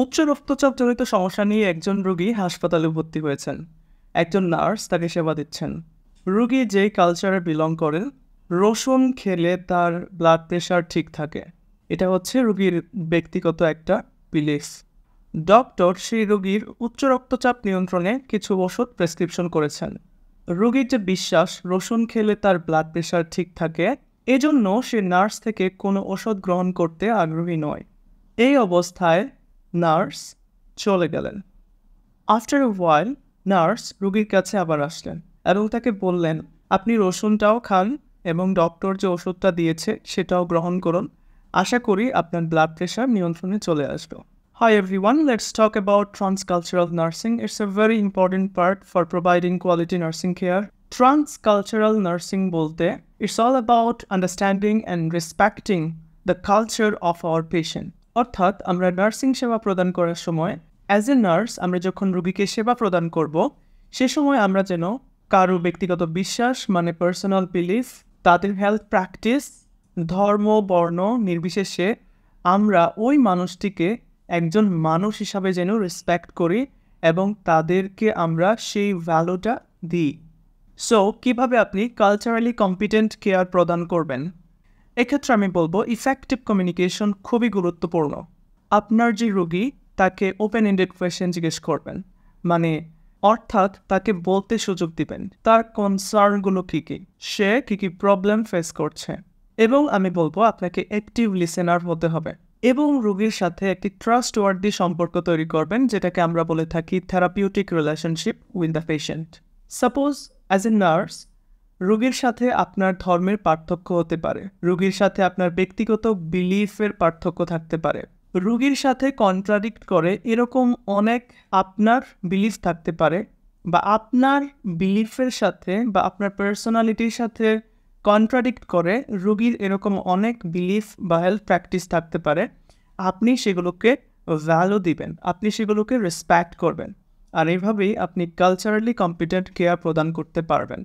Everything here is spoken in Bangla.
উচ্চ রক্তচাপজনিত সমস্যা নিয়ে একজন রোগী হাসপাতালে ভর্তি হয়েছেন একজন নার্স তাকে সেবা দিচ্ছেন রুগী যেই কালচারে বিলং করেন রসুন খেলে তার ব্লাড প্রেশার ঠিক থাকে এটা হচ্ছে রুগীর ব্যক্তিগত একটা পিলিস ডক্টর সেই রুগীর উচ্চ রক্তচাপ নিয়ন্ত্রণে কিছু ওষুধ প্রেসক্রিপশন করেছেন রুগীর যে বিশ্বাস রসুন খেলে তার ব্লাড প্রেশার ঠিক থাকে এজন্য সে নার্স থেকে কোনো ওষুধ গ্রহণ করতে আগ্রহী নয় এই অবস্থায় নার্স চলে গেলেন আফটার এ ওয়াইল নার্স রুগীর কাছে আবার আসলেন এবং তাকে বললেন আপনি রসুনটাও খান এবং ডক্টর যে ওষুধটা দিয়েছে সেটাও গ্রহণ করুন আশা করি আপনার ব্লাড প্রেশার নিয়ন্ত্রণে চলে আসবে hi everyone let's talk about transcultural nursing it's a very important part for providing quality nursing care transcultural nursing বলতে it's all about understanding and respecting the culture of our patient অর্থাৎ আমরা নার্সিং সেবা প্রদান করার সময় অ্যাজ এ নার্স আমরা যখন রুগীকে সেবা প্রদান করব সে সময় আমরা যেন কারো ব্যক্তিগত বিশ্বাস মানে পার্সোনাল বিলিফ তাদের হেলথ প্র্যাকটিস ধর্ম বর্ণ নির্বিশেষে আমরা ওই মানুষটিকে একজন মানুষ হিসাবে যেন রেসপেক্ট করি এবং তাদেরকে আমরা সেই ভ্যালুটা দিই সো কিভাবে আপনি কালচারালি কম্পিটেন্ট কেয়ার প্রদান করবেন এক্ষেত্রে আমি বলবো ইফেক্টিভ কমিউনিকেশন খুবই গুরুত্বপূর্ণ আপনার যে রোগী তাকে ওপেন এন্ডেড কোয়েশ্চেন জিজ্ঞেস করবেন মানে অর্থাৎ তাকে বলতে সুযোগ দিবেন তার কনসার্নগুলো কী কী সে কী কী প্রবলেম ফেস করছে এবং আমি বলবো আপনাকে অ্যাক্টিভ লিসেনার হতে হবে এবং রোগীর সাথে একটি ট্রাস্ট ওয়ার্ডি সম্পর্ক তৈরি করবেন যেটাকে আমরা বলে থাকি therapeutic relationship with the patient suppose as a nurse রোগীর সাথে আপনার ধর্মের পার্থক্য হতে পারে রোগীর সাথে আপনার ব্যক্তিগত বিলিফের পার্থক্য থাকতে পারে রোগীর সাথে কন্ট্রাডিক্ট করে এরকম অনেক আপনার বিলিফ থাকতে পারে বা আপনার বিলিফের সাথে বা আপনার পার্সোনালিটির সাথে কন্ট্রাডিক্ট করে রোগীর এরকম অনেক বিলিফ বা হেলথ প্র্যাকটিস থাকতে পারে আপনি সেগুলোকে ভ্যালু দিবেন আপনি সেগুলোকে রেসপেক্ট করবেন আর এভাবেই আপনি কালচারালি কম্পিটেন্ট কেয়ার প্রদান করতে পারবেন